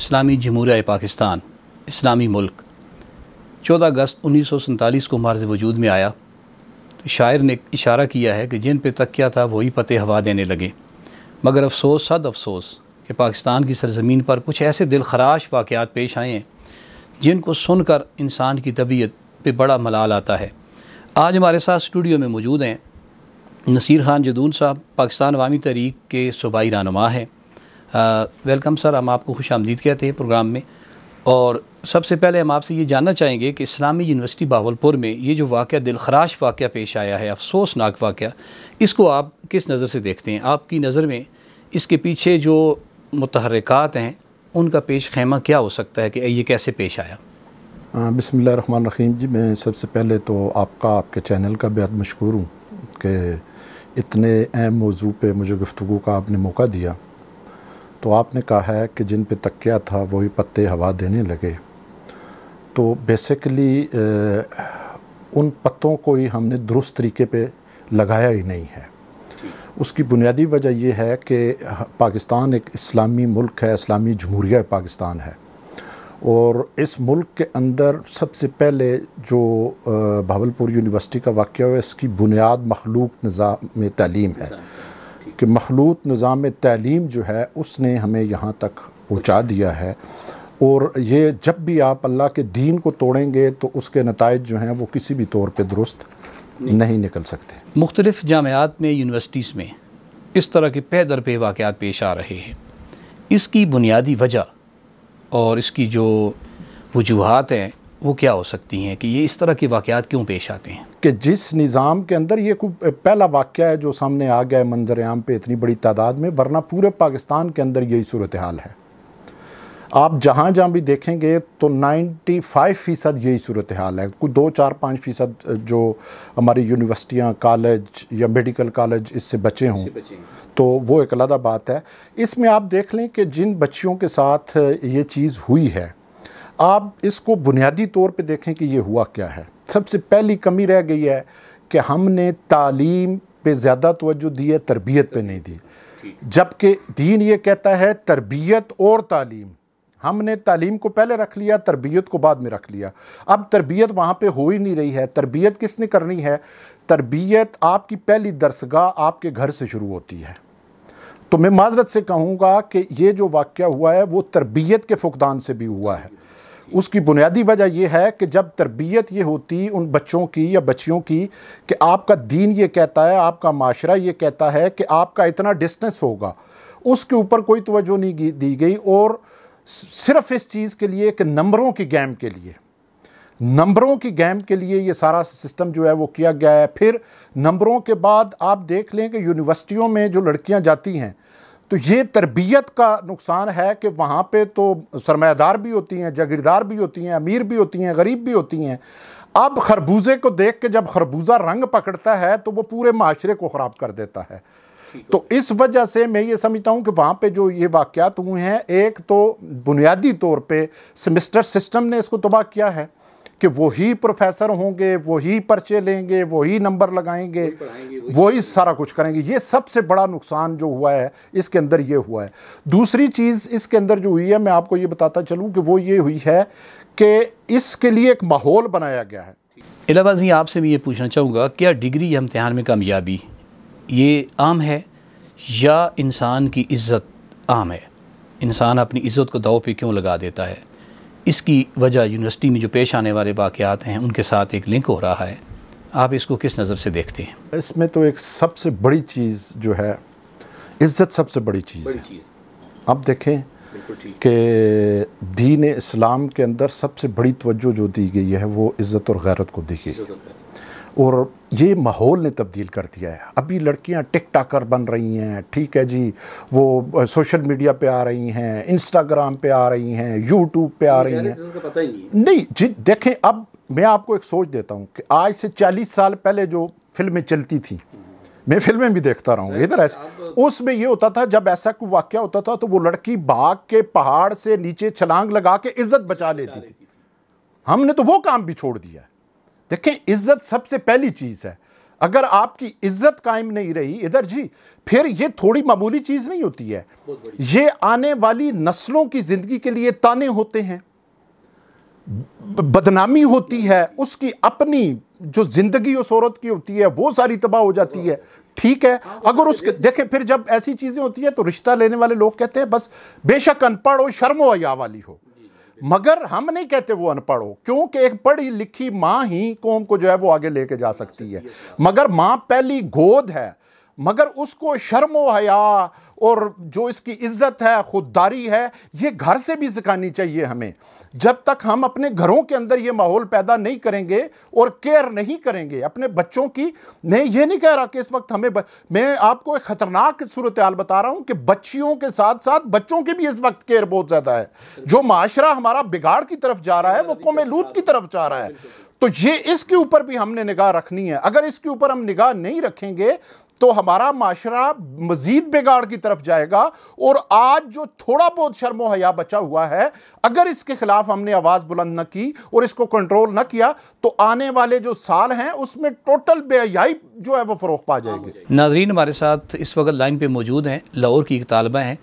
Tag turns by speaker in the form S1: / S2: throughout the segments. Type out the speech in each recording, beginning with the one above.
S1: इस्लामी जमहूरिया पाकिस्तान इस्लामी मुल्क 14 अगस्त उन्नीस को मार्ज वजूद में आया तो शायर ने इशारा किया है कि जिन पे किया था वही पते हवा देने लगे मगर अफसोस सद अफसोस कि पाकिस्तान की सरजमीन पर कुछ ऐसे दिलखराश वाक़ात पेश आए हैं जिनको सुनकर इंसान की तबीयत पे बड़ा मलाल आता है आज हमारे साथ स्टूडियो में मौजूद हैं नसीर खान जदून साहब पाकिस्तान अवामी तहरीक के सूबाई रहनुमा हैं वेलकम सर हम आपको खुश आमदीद कहते हैं प्रोग्राम में और सबसे पहले हम आपसे ये जानना चाहेंगे कि इस्लामी यूनिवर्सिटी बावलपुर में ये जो वाक़ दिलखराश वाक़ पेश आया है अफसोसनाक वाक़ इसको आप किस नज़र से देखते हैं आपकी नज़र में इसके पीछे जो मतहरक़ात हैं उनका पेश खैमा क्या हो सकता है कि ये कैसे पेश आया
S2: बसमिल्ल रहीम जी मैं सबसे पहले तो आपका आपके चैनल का बेहद मशहूर हूँ कि इतने अहम मौजू पर मुझे गुफ्तु का आपने मौका दिया तो आपने कहा है कि जिन पे तकिया था वही पत्ते हवा देने लगे तो बेसिकली उन पत्तों को ही हमने दुरुस्त तरीके पे लगाया ही नहीं है उसकी बुनियादी वजह यह है कि पाकिस्तान एक इस्लामी मुल्क है इस्लामी जमहूरिया पाकिस्तान है और इस मुल्क के अंदर सबसे पहले जो भावलपुर यूनिवर्सिटी का वाक़ हुआ इसकी बुनियाद मखलूक निज़ाम में तलीम है कि मखलूत निज़ाम तलीम जो है उसने हमें यहाँ तक पहुँचा दिया है और ये जब भी आप अल्लाह के दीन को तोड़ेंगे तो उसके नतज जो हैं वो किसी भी तौर पर दुरुस्त नहीं, नहीं निकल सकते
S1: मुख्तलिफ़ जामयात में यूनिवर्सिटीज़ में इस तरह के पे दर पे वाक़ पेश आ रहे हैं इसकी बुनियादी वजह और इसकी जो वजूहत हैं वो क्या हो सकती हैं कि ये इस तरह के वाक़ क्यों पेश आते हैं
S2: कि जिस निज़ाम के अंदर ये पहला वाक़ है जो सामने आ गया है मंजर आम पर इतनी बड़ी तादाद में वरना पूरे पाकिस्तान के अंदर यही सूरत हाल है आप जहाँ जहाँ भी देखेंगे तो 95 फ़ीसद यही सूरत हाल है कुछ दो चार पाँच फ़ीसद जो हमारी यूनिवर्सिटियाँ कॉलेज या मेडिकल कॉलेज इससे बचे हों तो वो एक अलग बात है इसमें आप देख लें कि जिन बच्चियों के साथ ये चीज़ हुई है आप इसको बुनियादी तौर पे देखें कि ये हुआ क्या है सबसे पहली कमी रह गई है कि हमने तालीम पे ज़्यादा तोज्जो दी है तरबियत पे नहीं दी जबकि दीन ये कहता है तरबियत और तालीम हमने तालीम को पहले रख लिया तरबियत को बाद में रख लिया अब तरबियत वहाँ पे हो ही नहीं रही है तरबियत किसने करनी है तरबियत आपकी पहली दरसगाह आपके घर से शुरू होती है तो मैं माजरत से कहूँगा कि ये जो वाक़ हुआ है वो तरबियत के फुकदान से भी हुआ है उसकी बुनियादी वजह यह है कि जब तरबियत ये होती उन बच्चों की या बच्चियों की कि आपका दीन ये कहता है आपका माशरा ये कहता है कि आपका इतना डिस्टेंस होगा उसके ऊपर कोई तोज्जो नहीं दी गई और सिर्फ इस चीज़ के लिए कि नंबरों की गेम के लिए नंबरों की गेम के लिए ये सारा सिस्टम जो है वो किया गया है फिर नंबरों के बाद आप देख लें कि यूनिवर्सिटियों में जो लड़कियां जाती हैं तो ये तरबियत का नुकसान है कि वहाँ पे तो सरमादार भी होती हैं जागीरदार भी होती हैं अमीर भी होती हैं गरीब भी होती हैं अब खरबूजे को देख के जब खरबूजा रंग पकड़ता है तो वो पूरे माशरे को ख़राब कर देता है तो इस वजह से मैं ये समझता हूँ कि वहाँ पे जो ये वाक़ात हुए हैं एक तो बुनियादी तौर पे सेमिस्टर सिस्टम ने इसको तबाह किया है कि वही प्रोफेसर होंगे वही पर्चे लेंगे वही नंबर लगाएंगे वही सारा कुछ करेंगे ये सबसे बड़ा नुकसान जो हुआ है इसके अंदर ये हुआ है दूसरी चीज़ इसके अंदर जो हुई है मैं आपको ये बताता चलूँ कि वो ये हुई है कि इसके लिए एक माहौल बनाया गया है
S1: इलाहाबाद जी आपसे मैं ये पूछना चाहूँगा क्या डिग्री या इम्तहान में कामयाबी ये आम है या इंसान की इज़्ज़त आम है इंसान अपनी इज़्ज़त को दाव पे क्यों लगा देता है इसकी वजह यूनिवर्सिटी में जो पेश आने वाले वाक़ात हैं उनके साथ एक लिंक हो रहा है आप इसको किस नज़र से देखते हैं
S2: इसमें तो एक सबसे बड़ी चीज़ जो है इज़्ज़त सबसे बड़ी चीज़ है
S1: अब
S2: आप देखें कि दीन इस्लाम के अंदर सबसे बड़ी तवज्जो जो दी गई है वो इज़्ज़त और गैरत को दी गई और ये माहौल ने तब्दील कर दिया है अभी लड़कियां टिक टाकर बन रही हैं ठीक है जी वो सोशल मीडिया पे आ रही हैं इंस्टाग्राम पे आ रही हैं यूट्यूब पे आ रही हैं
S1: नहीं,
S2: नहीं जी देखें अब मैं आपको एक सोच देता हूँ कि आज से चालीस साल पहले जो फिल्में चलती थी मैं फिल्में भी देखता रहा हूँ इधर ऐसे उसमें ये होता था जब ऐसा कोई वाक्य होता था तो वो लड़की भाग के पहाड़ से नीचे छलांग लगा के इज्जत बचा लेती थी हमने तो वो काम भी छोड़ दिया देखें इज्जत सबसे पहली चीज़ है अगर आपकी इज्जत कायम नहीं रही इधर जी फिर ये थोड़ी मामूली चीज़ नहीं होती है ये आने वाली नस्लों की ज़िंदगी के लिए ताने होते हैं बदनामी होती है उसकी अपनी जो ज़िंदगी उस औरत की होती है वो सारी तबाह हो जाती है ठीक है अगर उसके देखें फिर जब ऐसी चीज़ें होती है तो रिश्ता लेने वाले लोग कहते हैं बस बेशक अनपढ़ हो शर्म या वाली हो मगर हम नहीं कहते वो अनपढ़ हो क्योंकि एक पढ़ी लिखी माँ ही कौम को जो है वो आगे लेके जा सकती है मगर माँ पहली गोद है मगर उसको शर्मो हया और जो इसकी इज्जत है खुददारी है ये घर से भी सिखानी चाहिए हमें जब तक हम अपने घरों के अंदर ये माहौल पैदा नहीं करेंगे और केयर नहीं करेंगे अपने बच्चों की मैं ये नहीं कह रहा कि इस वक्त हमें ब... मैं आपको एक ख़तरनाक सूरत हाल बता रहा हूँ कि बच्चियों के साथ साथ बच्चों की भी इस वक्त केयर बहुत ज़्यादा है जो माशरा हमारा बिगाड़ की तरफ जा रहा है वो कोमेलूद की तरफ जा रहा है तो ये इसके ऊपर भी हमने निगाह रखनी है अगर इसके ऊपर हम निगाह नहीं रखेंगे तो हमारा माशरा मजीद बेगाड़ की तरफ जाएगा और आज जो थोड़ा बहुत शर्मो हया बचा हुआ है अगर इसके खिलाफ हमने आवाज़ बुलंद न की और इसको कंट्रोल न किया तो आने वाले जो साल हैं उसमें टोटल बेयाई जो है वो फरोख पा जाएगी
S1: नाजरीन हमारे साथ इस वक्त लाइन पे मौजूद हैं लाहौर की एक तालबा हैं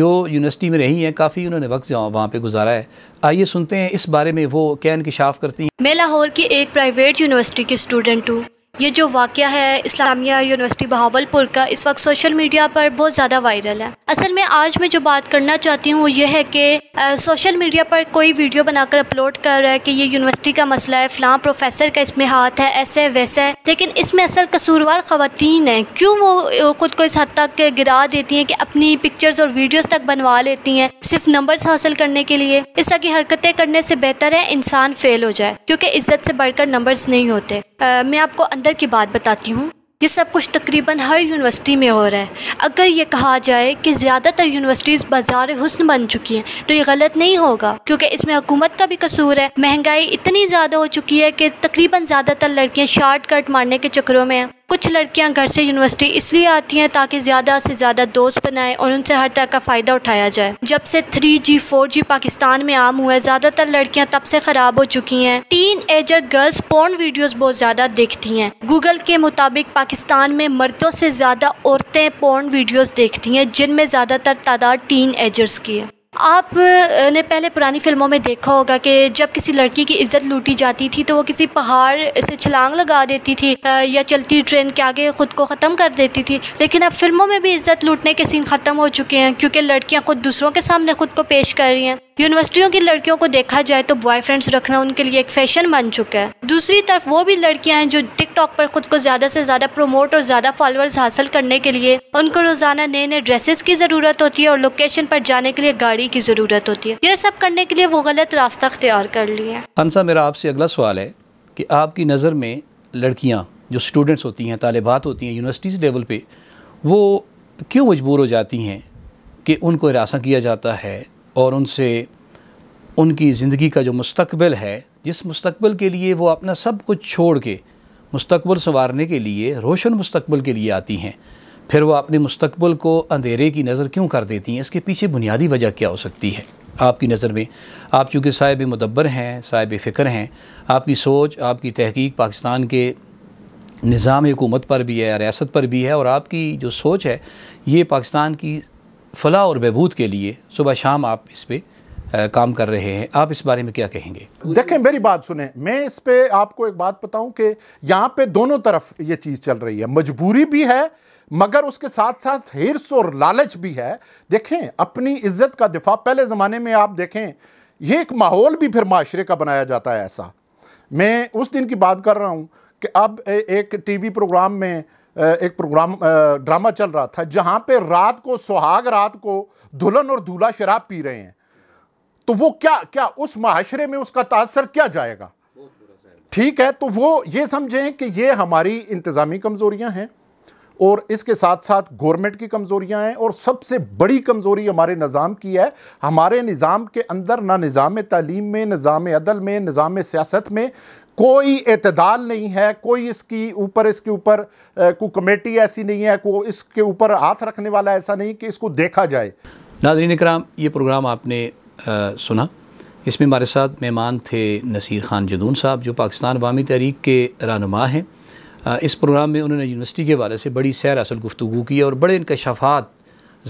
S1: जो यूनिवर्सिटी में रही हैं काफ़ी उन्होंने वक्त वहाँ पे गुजारा है आइए सुनते हैं इस बारे में वो क्या इनकशाफ करती हैं
S3: मैं लाहौर की एक प्राइवेट यूनिवर्सिटी की स्टूडेंट हूँ ये जो वाक़ है इस्लामिया यूनिवर्सिटी बहावलपुर का इस वक्त सोशल मीडिया पर बहुत ज़्यादा वायरल है असल में आज मैं जो बात करना चाहती हूँ वो ये है कि सोशल मीडिया पर कोई वीडियो बनाकर अपलोड कर रहा है कि ये यूनिवर्सिटी का मसला है फ़लाँ प्रोफेसर का इसमें हाथ है ऐसे वैसे लेकिन इसमें असल कसूरवार ख़वान हैं क्यों वो ख़ुद को इस हद तक गिरा देती हैं कि अपनी पिक्चर्स और वीडियोज़ तक बनवा लेती हैं सिर्फ नंबर्स हासिल करने के लिए इस तरह की हरकतें करने से बेहतर है इंसान फेल हो जाए क्योंकि इज्जत से बढ़कर नंबर्स नहीं होते आ, मैं आपको अंदर की बात बताती हूँ ये सब कुछ तकरीबन हर यूनिवर्सिटी में हो रहा है अगर ये कहा जाए कि ज़्यादातर यूनिवर्सिटीज़ बाजार हसन बन चुकी हैं तो ये गलत नहीं होगा क्योंकि इसमें हुकूमत का भी कसूर है महंगाई इतनी ज़्यादा हो चुकी है कि तकरीबन ज़्यादातर लड़कियाँ शार्ट कट मारने के चक्करों में हैं कुछ लड़कियां घर से यूनिवर्सिटी इसलिए आती हैं ताकि ज़्यादा से ज़्यादा दोस्त बनाएं और उनसे हर तरह का फ़ायदा उठाया जाए जब से three G four G Pakistan में आम हुआ है ज़्यादातर लड़कियां तब से ख़राब हो चुकी हैं teenager girls porn videos बहुत ज़्यादा देखती हैं गूगल के मुताबिक पाकिस्तान में मर्दों से ज़्यादा औरतें पोर्न वीडियोज़ देखती हैं जिनमें ज़्यादातर तादाद टीन एजर्स की है आपने पहले पुरानी फिल्मों में देखा होगा कि जब किसी लड़की की इज्जत लूटी जाती थी तो वो किसी पहाड़ से छलांग लगा देती थी या चलती ट्रेन के आगे ख़ुद को ख़त्म कर देती थी लेकिन अब फिल्मों में भी इज्जत लूटने के सीन ख़त्म हो चुके हैं क्योंकि लड़कियां ख़ुद दूसरों के सामने ख़ुद को पेश कर रही हैं यूनिवर्सिटियों की लड़कियों को देखा जाए तो बॉयफ्रेंड्स रखना उनके लिए एक फैशन बन चुका है दूसरी तरफ वो भी लड़कियां हैं जो टिकटॉक पर खुद को ज़्यादा से ज़्यादा प्रमोट और ज़्यादा फॉलोअर्स हासिल करने के लिए उनको रोज़ाना नए नए ड्रेसेस की ज़रूरत होती है और लोकेशन पर जाने के लिए गाड़ी की ज़रूरत होती है यह सब करने के लिए वो गलत रास्ता अख्तियार कर लिए
S1: हंसा मेरा आपसे अगला सवाल है कि आपकी नज़र में लड़कियाँ जो स्टूडेंट्स होती हैं तालबात होती हैं यूनिवर्सिटीज़ लेवल पर वो क्यों मजबूर हो जाती हैं कि उनको हिरासा किया जाता है और उनसे उनकी ज़िंदगी का जो मुस्तकबिल है जिस मुस्तकबिल के लिए वो अपना सब कुछ छोड़ के मुस्तकबिल संवारने के लिए रोशन मुस्तकबिल के लिए आती हैं फिर वो अपने मुस्तकबिल को अंधेरे की नज़र क्यों कर देती हैं इसके पीछे बुनियादी वजह क्या हो सकती है आपकी नज़र में आप चूँकि साहिब मुदब्बर हैं साहिब फ़िक्र हैं आपकी सोच आपकी तहकीक पाकिस्तान के निज़ाम हुकूमत पर भी है रियासत पर भी है और आपकी जो सोच है ये पाकिस्तान की फला और बहबूद के लिए सुबह शाम आप इस पर काम कर रहे हैं आप इस बारे में क्या कहेंगे
S2: देखें मेरी बात सुने मैं इस पर आपको एक बात बताऊं कि यहाँ पे दोनों तरफ ये चीज़ चल रही है मजबूरी भी है मगर उसके साथ साथ हिरस और लालच भी है देखें अपनी इज्जत का दिफा पहले ज़माने में आप देखें ये एक माहौल भी फिर माशरे का बनाया जाता है ऐसा मैं उस दिन की बात कर रहा हूँ कि अब एक टीवी प्रोग्राम में एक प्रोग्राम ड्रामा चल रहा था जहाँ पे रात को सुहाग रात को दुल्हन और दूल्हा शराब पी रहे हैं तो वो क्या क्या उस माशरे में उसका तासर क्या जाएगा ठीक है तो वो ये समझें कि ये हमारी इंतज़ामी कमज़ोरियाँ हैं और इसके साथ साथ गवर्नमेंट की कमज़ोरियाँ हैं और सबसे बड़ी कमज़ोरी हमारे निज़ाम की है हमारे निज़ाम के अंदर ना निज़ाम तालीम में निज़ाम अदल में निज़ाम सियासत में कोई अतदाल नहीं है कोई इसकी ऊपर इसके ऊपर कोई कमेटी ऐसी नहीं है को इसके ऊपर हाथ रखने वाला ऐसा नहीं कि इसको देखा जाए
S1: नाजरीन कराम ये प्रोग्राम आपने आ, सुना इसमें हमारे साथ मेहमान थे नसीर खान जदून साहब जो पाकिस्तान अवामी तहरीक के रहनुमा हैं इस प्रोग्राम में उन्होंने यूनिवर्सिटी के वाले से बड़ी सैर असल गुफ्तु की और बड़े इनकशाफात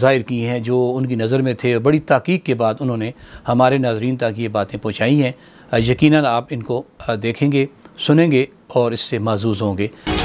S1: ज़ाहिर की हैं जो उनकी नज़र में थे और बड़ी तहकीक के बाद उन्होंने हमारे नाजरन तक ये बातें पहुँचाई हैं यकीन आप इनको देखेंगे सुनेंगे और इससे माजूज़ होंगे